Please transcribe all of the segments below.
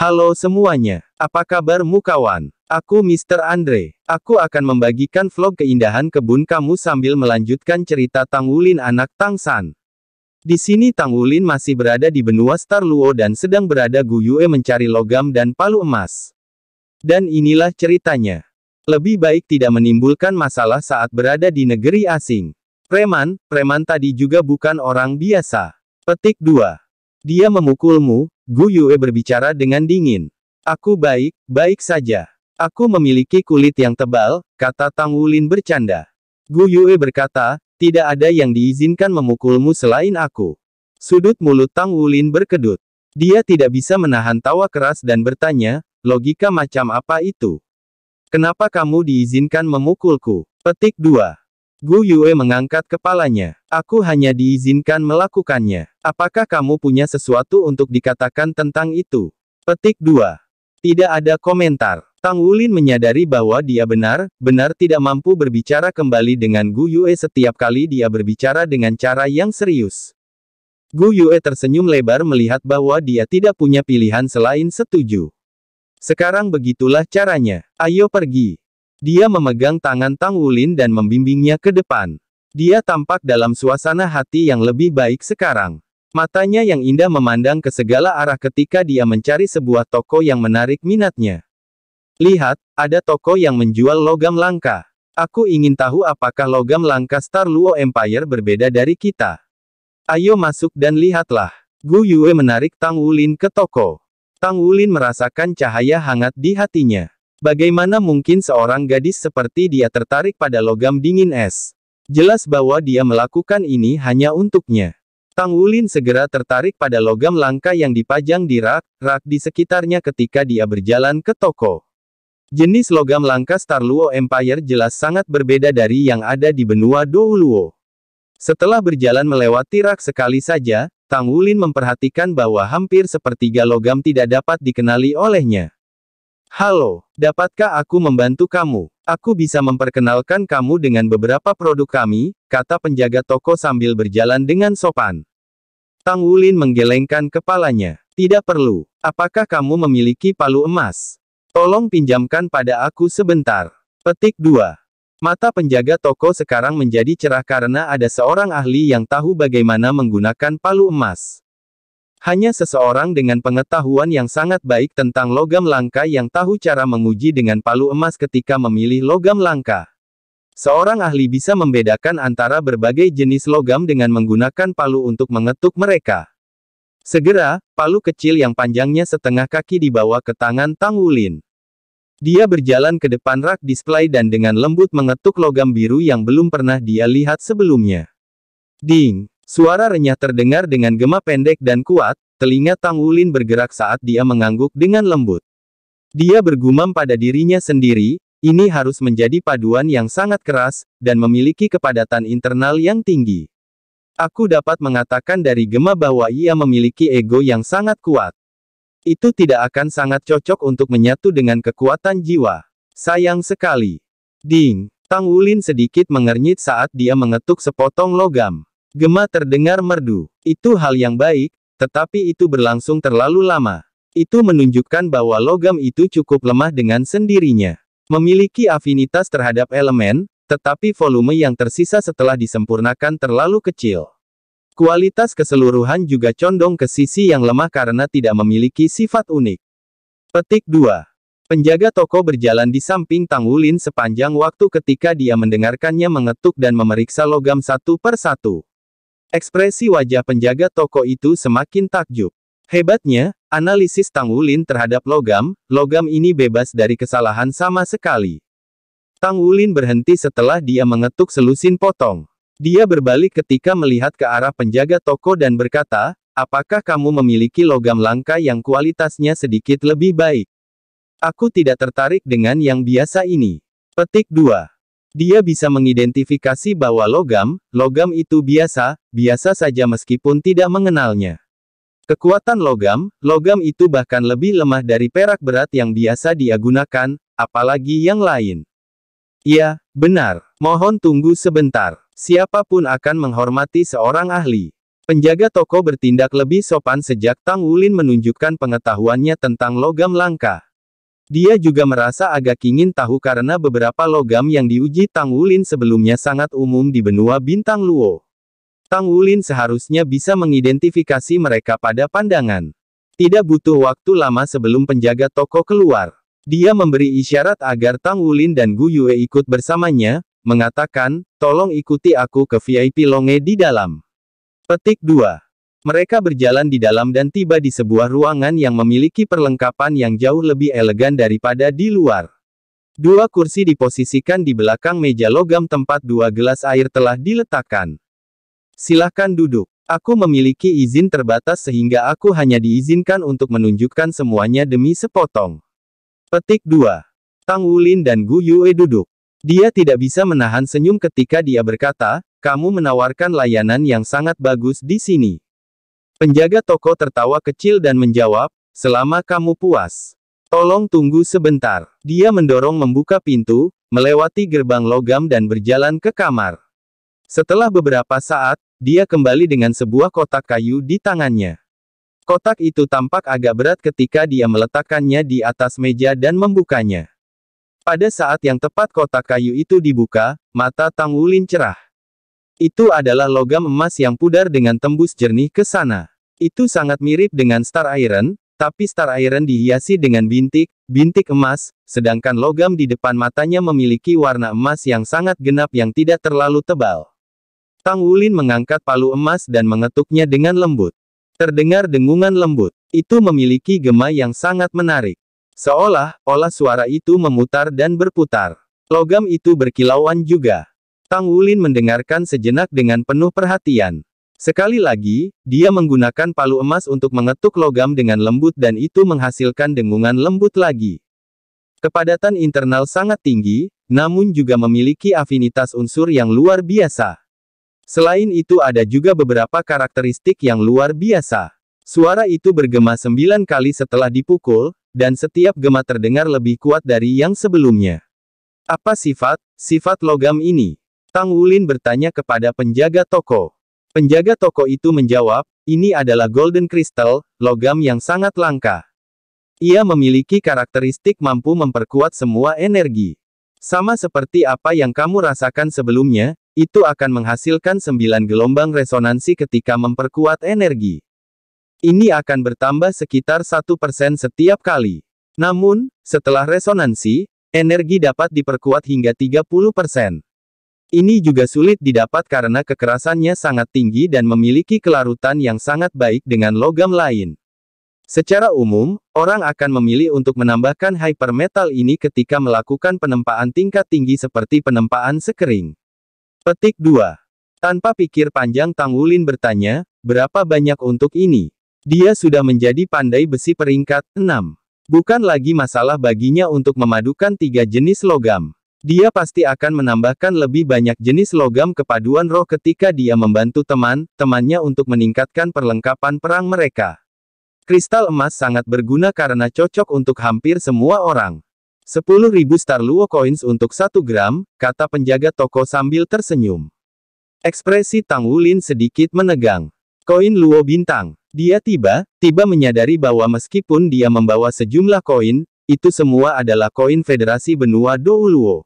Halo semuanya, apa kabarmu kawan? Aku Mr. Andre. Aku akan membagikan vlog keindahan kebun kamu sambil melanjutkan cerita Tang Wulin anak Tang San. Di sini Tang Wulin masih berada di benua Star Luo dan sedang berada Guyue mencari logam dan palu emas. Dan inilah ceritanya. Lebih baik tidak menimbulkan masalah saat berada di negeri asing. Preman, preman tadi juga bukan orang biasa. Petik 2. Dia memukulmu, Gu Yue berbicara dengan dingin. Aku baik, baik saja. Aku memiliki kulit yang tebal, kata Tang Wulin bercanda. Gu Yue berkata, tidak ada yang diizinkan memukulmu selain aku. Sudut mulut Tang Wulin berkedut. Dia tidak bisa menahan tawa keras dan bertanya, logika macam apa itu? Kenapa kamu diizinkan memukulku? Petik 2. Gu Yue mengangkat kepalanya. Aku hanya diizinkan melakukannya. Apakah kamu punya sesuatu untuk dikatakan tentang itu? Petik 2. Tidak ada komentar. Tang Wulin menyadari bahwa dia benar, benar tidak mampu berbicara kembali dengan Gu Yue setiap kali dia berbicara dengan cara yang serius. Gu Yue tersenyum lebar melihat bahwa dia tidak punya pilihan selain setuju. Sekarang begitulah caranya. Ayo pergi. Dia memegang tangan Tang Wulin dan membimbingnya ke depan. Dia tampak dalam suasana hati yang lebih baik sekarang. Matanya yang indah memandang ke segala arah ketika dia mencari sebuah toko yang menarik minatnya. Lihat, ada toko yang menjual logam langka. Aku ingin tahu apakah logam langka Star Luo Empire berbeda dari kita. Ayo masuk dan lihatlah. Gu Yue menarik Tang Wulin ke toko. Tang Wulin merasakan cahaya hangat di hatinya. Bagaimana mungkin seorang gadis seperti dia tertarik pada logam dingin es? Jelas bahwa dia melakukan ini hanya untuknya. Tang Wulin segera tertarik pada logam langka yang dipajang di rak-rak di sekitarnya ketika dia berjalan ke toko. Jenis logam langka Star Luo Empire jelas sangat berbeda dari yang ada di benua Douluo. Setelah berjalan melewati rak sekali saja, Tang Wulin memperhatikan bahwa hampir sepertiga logam tidak dapat dikenali olehnya. Halo, dapatkah aku membantu kamu? Aku bisa memperkenalkan kamu dengan beberapa produk kami, kata penjaga toko sambil berjalan dengan sopan. Tang Wulin menggelengkan kepalanya. Tidak perlu. Apakah kamu memiliki palu emas? Tolong pinjamkan pada aku sebentar. Petik 2. Mata penjaga toko sekarang menjadi cerah karena ada seorang ahli yang tahu bagaimana menggunakan palu emas. Hanya seseorang dengan pengetahuan yang sangat baik tentang logam langka yang tahu cara menguji dengan palu emas ketika memilih logam langka. Seorang ahli bisa membedakan antara berbagai jenis logam dengan menggunakan palu untuk mengetuk mereka. Segera, palu kecil yang panjangnya setengah kaki dibawa ke tangan Tang Wulin. Dia berjalan ke depan rak display dan dengan lembut mengetuk logam biru yang belum pernah dia lihat sebelumnya. Ding! Suara renyah terdengar dengan gema pendek dan kuat, telinga Tang Wulin bergerak saat dia mengangguk dengan lembut. Dia bergumam pada dirinya sendiri, ini harus menjadi paduan yang sangat keras, dan memiliki kepadatan internal yang tinggi. Aku dapat mengatakan dari gema bahwa ia memiliki ego yang sangat kuat. Itu tidak akan sangat cocok untuk menyatu dengan kekuatan jiwa. Sayang sekali. Ding, Tang Wulin sedikit mengernyit saat dia mengetuk sepotong logam. Gema terdengar merdu. Itu hal yang baik, tetapi itu berlangsung terlalu lama. Itu menunjukkan bahwa logam itu cukup lemah dengan sendirinya. Memiliki afinitas terhadap elemen, tetapi volume yang tersisa setelah disempurnakan terlalu kecil. Kualitas keseluruhan juga condong ke sisi yang lemah karena tidak memiliki sifat unik. Petik 2. Penjaga toko berjalan di samping Tang Wulin sepanjang waktu ketika dia mendengarkannya mengetuk dan memeriksa logam satu per satu. Ekspresi wajah penjaga toko itu semakin takjub. Hebatnya, analisis Tang Wulin terhadap logam, logam ini bebas dari kesalahan sama sekali. Tang Wulin berhenti setelah dia mengetuk selusin potong. Dia berbalik ketika melihat ke arah penjaga toko dan berkata, apakah kamu memiliki logam langka yang kualitasnya sedikit lebih baik? Aku tidak tertarik dengan yang biasa ini. Petik 2. Dia bisa mengidentifikasi bahwa logam, logam itu biasa, biasa saja meskipun tidak mengenalnya. Kekuatan logam, logam itu bahkan lebih lemah dari perak berat yang biasa dia gunakan, apalagi yang lain. Ya, benar. Mohon tunggu sebentar. Siapapun akan menghormati seorang ahli. Penjaga toko bertindak lebih sopan sejak Tang Wulin menunjukkan pengetahuannya tentang logam langka. Dia juga merasa agak ingin tahu karena beberapa logam yang diuji Tang Wulin sebelumnya sangat umum di benua bintang Luo. Tang Wulin seharusnya bisa mengidentifikasi mereka pada pandangan. Tidak butuh waktu lama sebelum penjaga toko keluar. Dia memberi isyarat agar Tang Wulin dan Gu Yue ikut bersamanya, mengatakan, tolong ikuti aku ke VIP Longe di dalam. Petik 2. Mereka berjalan di dalam dan tiba di sebuah ruangan yang memiliki perlengkapan yang jauh lebih elegan daripada di luar. Dua kursi diposisikan di belakang meja logam tempat dua gelas air telah diletakkan. Silahkan duduk. Aku memiliki izin terbatas sehingga aku hanya diizinkan untuk menunjukkan semuanya demi sepotong. Petik 2. Tang Wulin dan Gu Yue duduk. Dia tidak bisa menahan senyum ketika dia berkata, kamu menawarkan layanan yang sangat bagus di sini. Penjaga toko tertawa kecil dan menjawab, selama kamu puas. Tolong tunggu sebentar. Dia mendorong membuka pintu, melewati gerbang logam dan berjalan ke kamar. Setelah beberapa saat, dia kembali dengan sebuah kotak kayu di tangannya. Kotak itu tampak agak berat ketika dia meletakkannya di atas meja dan membukanya. Pada saat yang tepat kotak kayu itu dibuka, mata Tang Wulin cerah. Itu adalah logam emas yang pudar dengan tembus jernih ke sana. Itu sangat mirip dengan Star Iron, tapi Star Iron dihiasi dengan bintik, bintik emas, sedangkan logam di depan matanya memiliki warna emas yang sangat genap yang tidak terlalu tebal. Tang Wulin mengangkat palu emas dan mengetuknya dengan lembut. Terdengar dengungan lembut. Itu memiliki gema yang sangat menarik. Seolah, olah suara itu memutar dan berputar. Logam itu berkilauan juga. Tang Wulin mendengarkan sejenak dengan penuh perhatian. Sekali lagi, dia menggunakan palu emas untuk mengetuk logam dengan lembut dan itu menghasilkan dengungan lembut lagi. Kepadatan internal sangat tinggi, namun juga memiliki afinitas unsur yang luar biasa. Selain itu ada juga beberapa karakteristik yang luar biasa. Suara itu bergema sembilan kali setelah dipukul, dan setiap gema terdengar lebih kuat dari yang sebelumnya. Apa sifat, sifat logam ini? Tang Wulin bertanya kepada penjaga toko. Penjaga toko itu menjawab, ini adalah Golden Crystal, logam yang sangat langka. Ia memiliki karakteristik mampu memperkuat semua energi. Sama seperti apa yang kamu rasakan sebelumnya, itu akan menghasilkan sembilan gelombang resonansi ketika memperkuat energi. Ini akan bertambah sekitar satu persen setiap kali. Namun, setelah resonansi, energi dapat diperkuat hingga 30 persen. Ini juga sulit didapat karena kekerasannya sangat tinggi dan memiliki kelarutan yang sangat baik dengan logam lain. Secara umum, orang akan memilih untuk menambahkan hypermetal ini ketika melakukan penempaan tingkat tinggi seperti penempaan sekering. Petik 2. Tanpa pikir panjang Tang Wulin bertanya, berapa banyak untuk ini? Dia sudah menjadi pandai besi peringkat 6. Bukan lagi masalah baginya untuk memadukan tiga jenis logam. Dia pasti akan menambahkan lebih banyak jenis logam kepaduan roh ketika dia membantu teman-temannya untuk meningkatkan perlengkapan perang mereka. Kristal emas sangat berguna karena cocok untuk hampir semua orang. 10.000 Luo Coins untuk 1 gram, kata penjaga toko sambil tersenyum. Ekspresi Tang Wulin sedikit menegang. Koin Luo Bintang. Dia tiba, tiba menyadari bahwa meskipun dia membawa sejumlah koin, itu semua adalah koin Federasi Benua Douluo.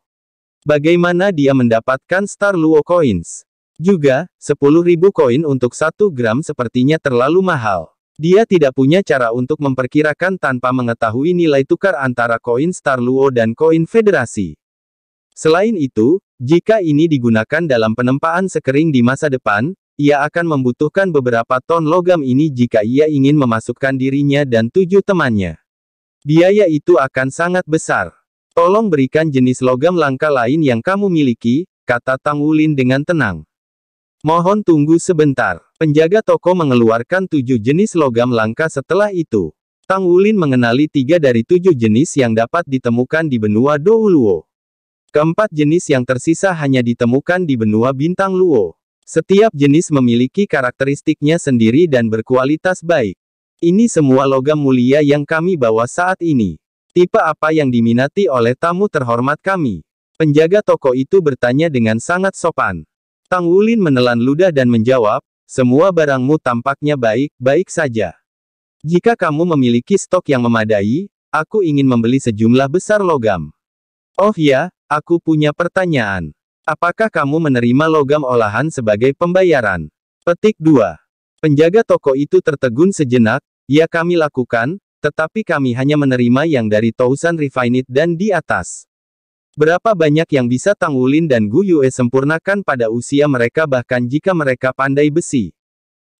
Bagaimana dia mendapatkan Star Luo Coins? Juga, 10.000 koin untuk 1 gram sepertinya terlalu mahal. Dia tidak punya cara untuk memperkirakan tanpa mengetahui nilai tukar antara koin Star Luo dan koin Federasi. Selain itu, jika ini digunakan dalam penempaan sekering di masa depan, ia akan membutuhkan beberapa ton logam ini jika ia ingin memasukkan dirinya dan tujuh temannya. Biaya itu akan sangat besar. Tolong berikan jenis logam langka lain yang kamu miliki, kata Tang Wulin dengan tenang. Mohon tunggu sebentar. Penjaga toko mengeluarkan tujuh jenis logam langka setelah itu. Tang Wulin mengenali tiga dari tujuh jenis yang dapat ditemukan di benua Douluo. Keempat jenis yang tersisa hanya ditemukan di benua Bintang Luo. Setiap jenis memiliki karakteristiknya sendiri dan berkualitas baik. Ini semua logam mulia yang kami bawa saat ini. Tipe apa yang diminati oleh tamu terhormat kami? Penjaga toko itu bertanya dengan sangat sopan. Tang Wulin menelan ludah dan menjawab, semua barangmu tampaknya baik-baik saja. Jika kamu memiliki stok yang memadai, aku ingin membeli sejumlah besar logam. Oh ya, aku punya pertanyaan. Apakah kamu menerima logam olahan sebagai pembayaran? Petik 2. Penjaga toko itu tertegun sejenak, ya kami lakukan, tetapi kami hanya menerima yang dari Tousan Refined dan di atas. Berapa banyak yang bisa Tang Wulin dan Gu Yue sempurnakan pada usia mereka bahkan jika mereka pandai besi?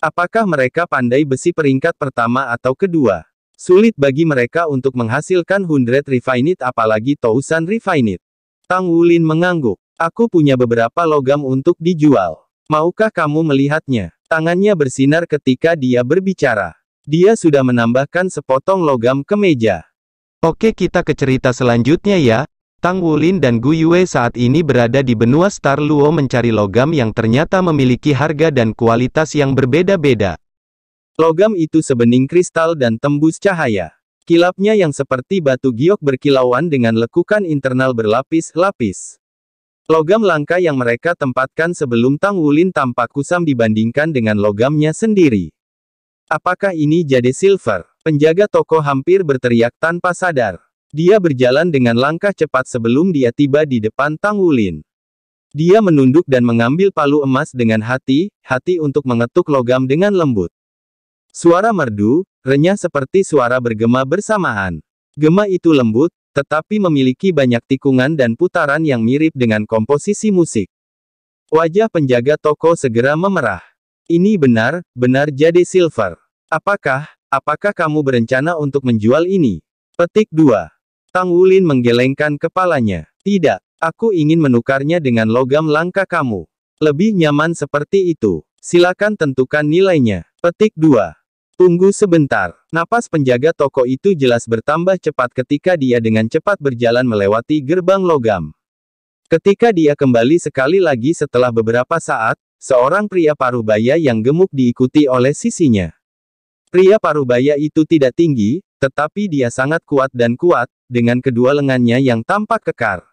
Apakah mereka pandai besi peringkat pertama atau kedua? Sulit bagi mereka untuk menghasilkan hundred refined apalagi Tousan refined. Tang Wulin mengangguk. Aku punya beberapa logam untuk dijual. Maukah kamu melihatnya? Tangannya bersinar ketika dia berbicara. Dia sudah menambahkan sepotong logam ke meja. Oke kita ke cerita selanjutnya ya. Tang Wulin dan Gu Yue saat ini berada di benua Star Luo mencari logam yang ternyata memiliki harga dan kualitas yang berbeda-beda. Logam itu sebening kristal dan tembus cahaya. Kilapnya yang seperti batu giok berkilauan dengan lekukan internal berlapis-lapis. Logam langka yang mereka tempatkan sebelum Tang Wulin tampak kusam dibandingkan dengan logamnya sendiri. Apakah ini jadi silver? Penjaga toko hampir berteriak tanpa sadar. Dia berjalan dengan langkah cepat sebelum dia tiba di depan Tang Wulin. Dia menunduk dan mengambil palu emas dengan hati-hati untuk mengetuk logam dengan lembut. Suara merdu, renyah seperti suara bergema bersamaan. Gema itu lembut, tetapi memiliki banyak tikungan dan putaran yang mirip dengan komposisi musik. Wajah penjaga toko segera memerah. Ini benar, benar jadi silver. Apakah, apakah kamu berencana untuk menjual ini? Petik 2. Tang Wulin menggelengkan kepalanya. Tidak, aku ingin menukarnya dengan logam langka kamu. Lebih nyaman seperti itu. Silakan tentukan nilainya. Petik 2. Tunggu sebentar. Napas penjaga toko itu jelas bertambah cepat ketika dia dengan cepat berjalan melewati gerbang logam. Ketika dia kembali sekali lagi setelah beberapa saat, Seorang pria parubaya yang gemuk diikuti oleh sisinya. Pria parubaya itu tidak tinggi, tetapi dia sangat kuat dan kuat, dengan kedua lengannya yang tampak kekar.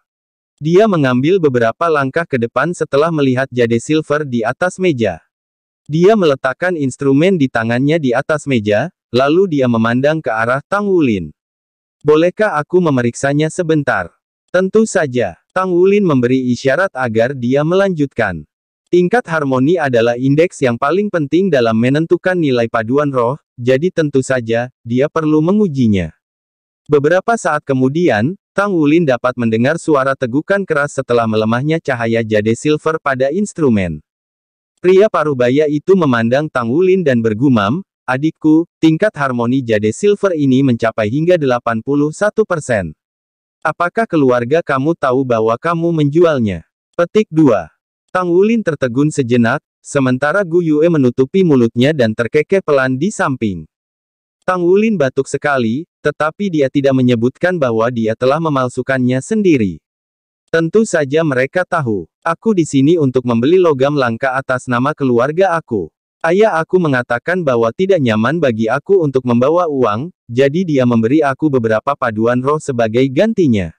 Dia mengambil beberapa langkah ke depan setelah melihat jade silver di atas meja. Dia meletakkan instrumen di tangannya di atas meja, lalu dia memandang ke arah Tang Wulin. Bolehkah aku memeriksanya sebentar? Tentu saja, Tang Wulin memberi isyarat agar dia melanjutkan. Tingkat harmoni adalah indeks yang paling penting dalam menentukan nilai paduan roh, jadi tentu saja, dia perlu mengujinya. Beberapa saat kemudian, Tang Wulin dapat mendengar suara tegukan keras setelah melemahnya cahaya jade silver pada instrumen. Pria parubaya itu memandang Tang Wulin dan bergumam, adikku, tingkat harmoni jade silver ini mencapai hingga 81 persen. Apakah keluarga kamu tahu bahwa kamu menjualnya? Petik 2. Tang Wulin tertegun sejenak, sementara Gu Yue menutupi mulutnya dan terkekeh pelan di samping. Tang Wulin batuk sekali, tetapi dia tidak menyebutkan bahwa dia telah memalsukannya sendiri. Tentu saja mereka tahu, aku di sini untuk membeli logam langka atas nama keluarga aku. Ayah aku mengatakan bahwa tidak nyaman bagi aku untuk membawa uang, jadi dia memberi aku beberapa paduan roh sebagai gantinya.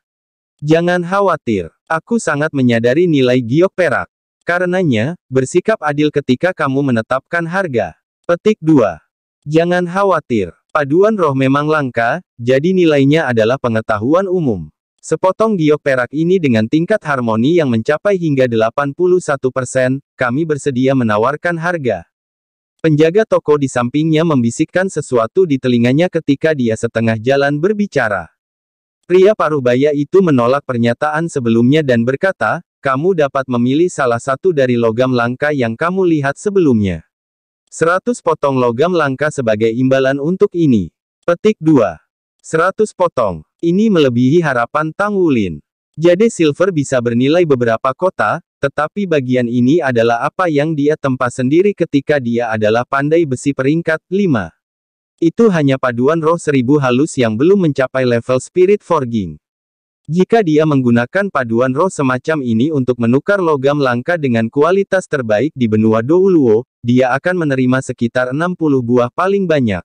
Jangan khawatir, aku sangat menyadari nilai giok perak. Karenanya, bersikap adil ketika kamu menetapkan harga. Petik 2. Jangan khawatir, paduan roh memang langka, jadi nilainya adalah pengetahuan umum. Sepotong giok perak ini dengan tingkat harmoni yang mencapai hingga 81%, kami bersedia menawarkan harga. Penjaga toko di sampingnya membisikkan sesuatu di telinganya ketika dia setengah jalan berbicara. Pria paruh baya itu menolak pernyataan sebelumnya dan berkata, kamu dapat memilih salah satu dari logam langka yang kamu lihat sebelumnya. 100 potong logam langka sebagai imbalan untuk ini. Petik 2. 100 potong. Ini melebihi harapan Tang Wulin. Jadi silver bisa bernilai beberapa kota, tetapi bagian ini adalah apa yang dia tempa sendiri ketika dia adalah pandai besi peringkat 5. Itu hanya paduan roh seribu halus yang belum mencapai level spirit forging. Jika dia menggunakan paduan roh semacam ini untuk menukar logam langka dengan kualitas terbaik di benua Douluo, dia akan menerima sekitar 60 buah paling banyak.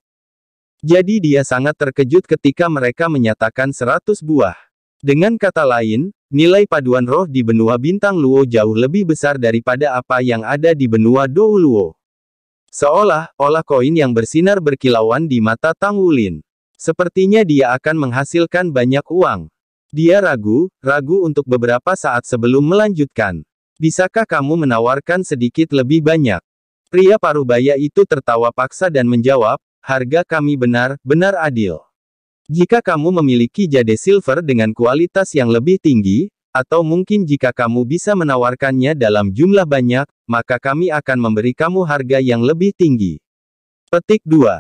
Jadi dia sangat terkejut ketika mereka menyatakan 100 buah. Dengan kata lain, nilai paduan roh di benua bintang Luo jauh lebih besar daripada apa yang ada di benua Douluo. Seolah, olah koin yang bersinar berkilauan di mata Tang Wulin. Sepertinya dia akan menghasilkan banyak uang. Dia ragu, ragu untuk beberapa saat sebelum melanjutkan. Bisakah kamu menawarkan sedikit lebih banyak? Pria Parubaya itu tertawa paksa dan menjawab, harga kami benar, benar adil. Jika kamu memiliki jade silver dengan kualitas yang lebih tinggi, atau mungkin jika kamu bisa menawarkannya dalam jumlah banyak, maka kami akan memberi kamu harga yang lebih tinggi. Petik 2.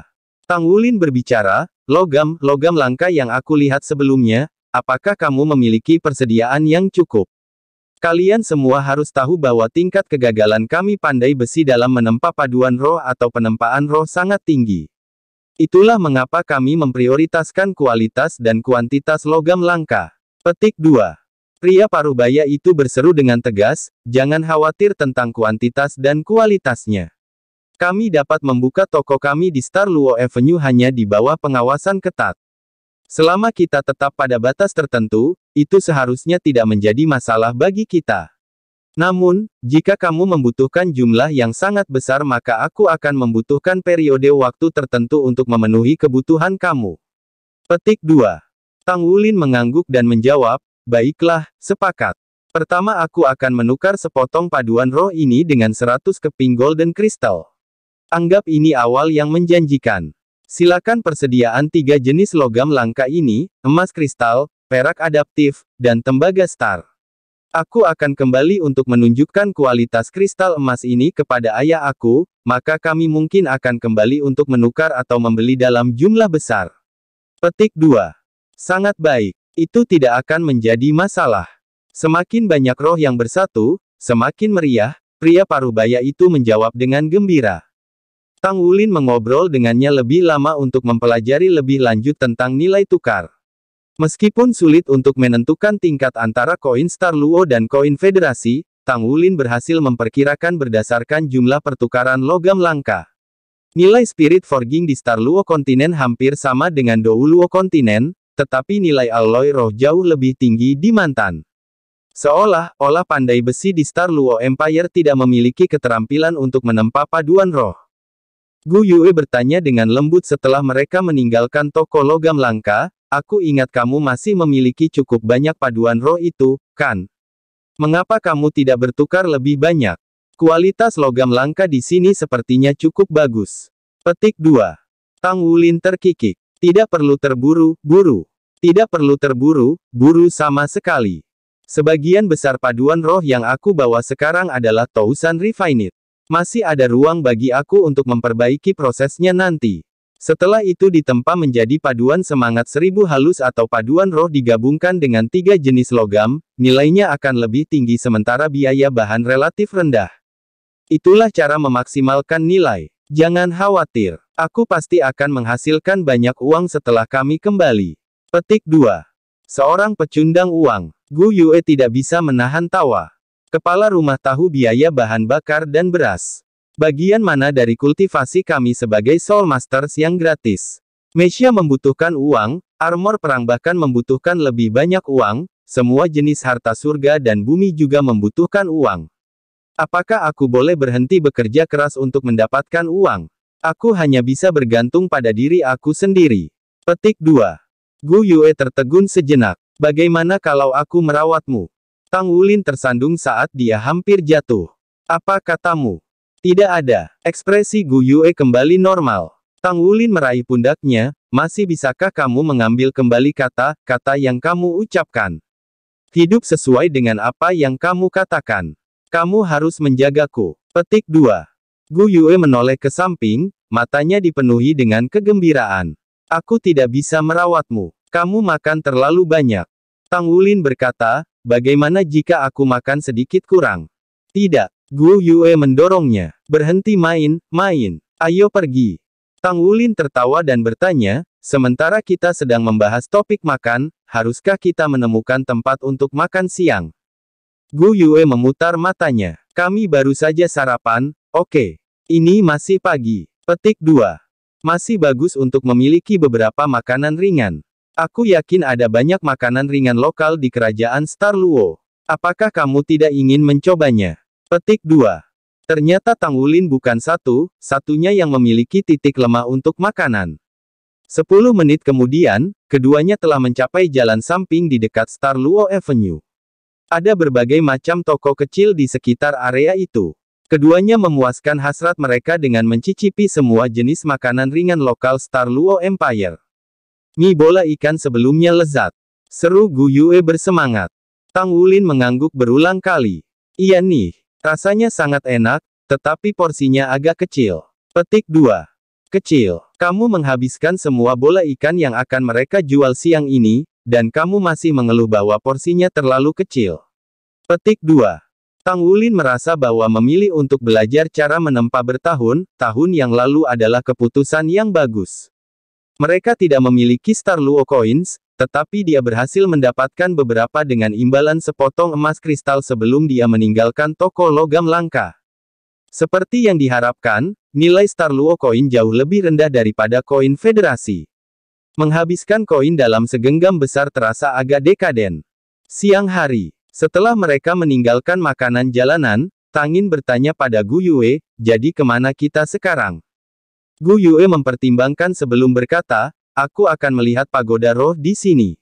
Tang Wulin berbicara, logam, logam langka yang aku lihat sebelumnya, Apakah kamu memiliki persediaan yang cukup? Kalian semua harus tahu bahwa tingkat kegagalan kami pandai besi dalam menempa paduan roh atau penempaan roh sangat tinggi. Itulah mengapa kami memprioritaskan kualitas dan kuantitas logam langka. Petik 2. Pria parubaya itu berseru dengan tegas, jangan khawatir tentang kuantitas dan kualitasnya. Kami dapat membuka toko kami di Star Luo Avenue hanya di bawah pengawasan ketat. Selama kita tetap pada batas tertentu, itu seharusnya tidak menjadi masalah bagi kita. Namun, jika kamu membutuhkan jumlah yang sangat besar maka aku akan membutuhkan periode waktu tertentu untuk memenuhi kebutuhan kamu. Petik 2. Tang Wulin mengangguk dan menjawab, baiklah, sepakat. Pertama aku akan menukar sepotong paduan roh ini dengan 100 keping golden crystal. Anggap ini awal yang menjanjikan. Silakan persediaan tiga jenis logam langka ini, emas kristal, perak adaptif, dan tembaga star. Aku akan kembali untuk menunjukkan kualitas kristal emas ini kepada ayah aku, maka kami mungkin akan kembali untuk menukar atau membeli dalam jumlah besar. Petik 2. Sangat baik. Itu tidak akan menjadi masalah. Semakin banyak roh yang bersatu, semakin meriah, pria parubaya itu menjawab dengan gembira. Tang Wulin mengobrol dengannya lebih lama untuk mempelajari lebih lanjut tentang nilai tukar. Meskipun sulit untuk menentukan tingkat antara koin Star Luo dan koin Federasi, Tang Wulin berhasil memperkirakan berdasarkan jumlah pertukaran logam langka. Nilai spirit forging di Star Luo kontinen hampir sama dengan Dou Luo kontinen, tetapi nilai alloy roh jauh lebih tinggi di Mantan. Seolah-olah pandai besi di Star Luo Empire tidak memiliki keterampilan untuk menempa paduan roh. Gu Yue bertanya dengan lembut setelah mereka meninggalkan toko logam langka, aku ingat kamu masih memiliki cukup banyak paduan roh itu, kan? Mengapa kamu tidak bertukar lebih banyak? Kualitas logam langka di sini sepertinya cukup bagus. Petik 2. Tang Wulin terkikik. Tidak perlu terburu-buru. Tidak perlu terburu-buru sama sekali. Sebagian besar paduan roh yang aku bawa sekarang adalah Tousan Refined. Masih ada ruang bagi aku untuk memperbaiki prosesnya nanti. Setelah itu ditempa menjadi paduan semangat seribu halus atau paduan roh digabungkan dengan tiga jenis logam, nilainya akan lebih tinggi sementara biaya bahan relatif rendah. Itulah cara memaksimalkan nilai. Jangan khawatir, aku pasti akan menghasilkan banyak uang setelah kami kembali. Petik 2. Seorang pecundang uang, Gu Yue tidak bisa menahan tawa. Kepala rumah tahu biaya bahan bakar dan beras. Bagian mana dari kultivasi kami sebagai Soul Masters yang gratis? Mesia membutuhkan uang, armor perang bahkan membutuhkan lebih banyak uang, semua jenis harta surga dan bumi juga membutuhkan uang. Apakah aku boleh berhenti bekerja keras untuk mendapatkan uang? Aku hanya bisa bergantung pada diri aku sendiri. Petik 2. Gu Yue tertegun sejenak. Bagaimana kalau aku merawatmu? Tang Wulin tersandung saat dia hampir jatuh. Apa katamu? Tidak ada. Ekspresi Gu Yue kembali normal. Tang Wulin meraih pundaknya, masih bisakah kamu mengambil kembali kata-kata yang kamu ucapkan? Hidup sesuai dengan apa yang kamu katakan. Kamu harus menjagaku. Petik 2. Gu Yue menoleh ke samping, matanya dipenuhi dengan kegembiraan. Aku tidak bisa merawatmu. Kamu makan terlalu banyak. Tang Wulin berkata, Bagaimana jika aku makan sedikit kurang? Tidak. Gu Yue mendorongnya. Berhenti main, main. Ayo pergi. Tang Wulin tertawa dan bertanya, sementara kita sedang membahas topik makan, haruskah kita menemukan tempat untuk makan siang? Gu Yue memutar matanya. Kami baru saja sarapan, oke. Okay. Ini masih pagi. Petik 2. Masih bagus untuk memiliki beberapa makanan ringan. Aku yakin ada banyak makanan ringan lokal di kerajaan Star Luo. Apakah kamu tidak ingin mencobanya? Petik 2. Ternyata Tang Wulin bukan satu, satunya yang memiliki titik lemah untuk makanan. Sepuluh menit kemudian, keduanya telah mencapai jalan samping di dekat Star Luo Avenue. Ada berbagai macam toko kecil di sekitar area itu. Keduanya memuaskan hasrat mereka dengan mencicipi semua jenis makanan ringan lokal Star Luo Empire. Mi bola ikan sebelumnya lezat. Seru Gu Yue bersemangat. Tang Wulin mengangguk berulang kali. Iya nih, rasanya sangat enak, tetapi porsinya agak kecil. Petik 2. Kecil. Kamu menghabiskan semua bola ikan yang akan mereka jual siang ini, dan kamu masih mengeluh bahwa porsinya terlalu kecil. Petik 2. Tang Wulin merasa bahwa memilih untuk belajar cara menempa bertahun-tahun yang lalu adalah keputusan yang bagus. Mereka tidak memiliki Star Luo Coins, tetapi dia berhasil mendapatkan beberapa dengan imbalan sepotong emas kristal sebelum dia meninggalkan toko logam langka. Seperti yang diharapkan, nilai Star Luo Coin jauh lebih rendah daripada koin federasi. Menghabiskan koin dalam segenggam besar terasa agak dekaden. Siang hari, setelah mereka meninggalkan makanan jalanan, Tangin bertanya pada Gu Yue, jadi kemana kita sekarang? Gu Yue mempertimbangkan sebelum berkata, aku akan melihat pagoda roh di sini.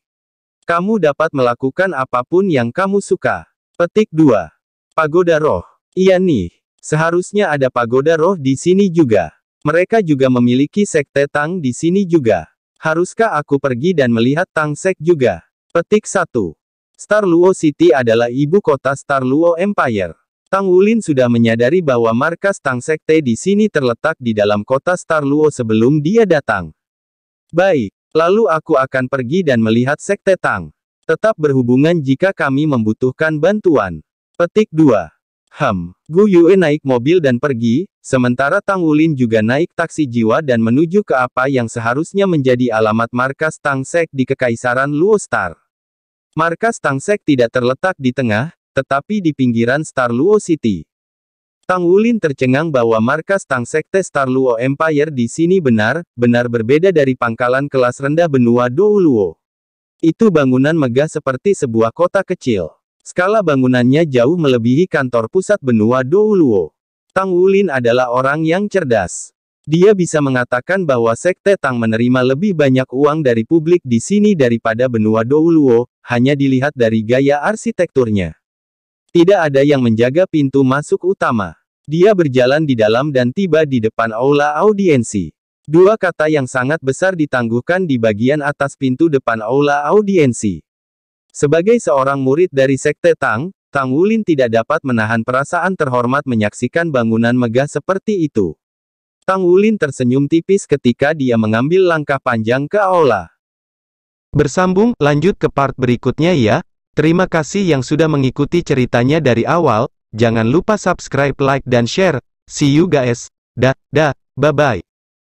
Kamu dapat melakukan apapun yang kamu suka. Petik 2. Pagoda roh. Iya nih. Seharusnya ada pagoda roh di sini juga. Mereka juga memiliki sekte Tang di sini juga. Haruskah aku pergi dan melihat Tang Sek juga? Petik 1. Luo City adalah ibu kota Star Luo Empire. Tang Wulin sudah menyadari bahwa markas Tang Sekte di sini terletak di dalam kota Star Luo sebelum dia datang. Baik, lalu aku akan pergi dan melihat Sekte Tang. Tetap berhubungan jika kami membutuhkan bantuan. Petik 2. Hem, Gu Yue naik mobil dan pergi, sementara Tang Wulin juga naik taksi jiwa dan menuju ke apa yang seharusnya menjadi alamat markas Tang Sek di Kekaisaran Luo Star. Markas Tang Sek tidak terletak di tengah, tetapi di pinggiran Starluo City. Tang Wulin tercengang bahwa markas Tang Sekte Starluo Empire di sini benar, benar berbeda dari pangkalan kelas rendah benua Douluo. Itu bangunan megah seperti sebuah kota kecil. Skala bangunannya jauh melebihi kantor pusat benua Douluo. Tang Wulin adalah orang yang cerdas. Dia bisa mengatakan bahwa Sekte Tang menerima lebih banyak uang dari publik di sini daripada benua Douluo, hanya dilihat dari gaya arsitekturnya. Tidak ada yang menjaga pintu masuk utama. Dia berjalan di dalam dan tiba di depan aula audiensi. Dua kata yang sangat besar ditangguhkan di bagian atas pintu depan aula audiensi. Sebagai seorang murid dari Sekte Tang, Tang Wulin tidak dapat menahan perasaan terhormat menyaksikan bangunan megah seperti itu. Tang Wulin tersenyum tipis ketika dia mengambil langkah panjang ke aula. Bersambung, lanjut ke part berikutnya ya. Terima kasih yang sudah mengikuti ceritanya dari awal, jangan lupa subscribe, like, dan share. See you guys. da, da, bye-bye.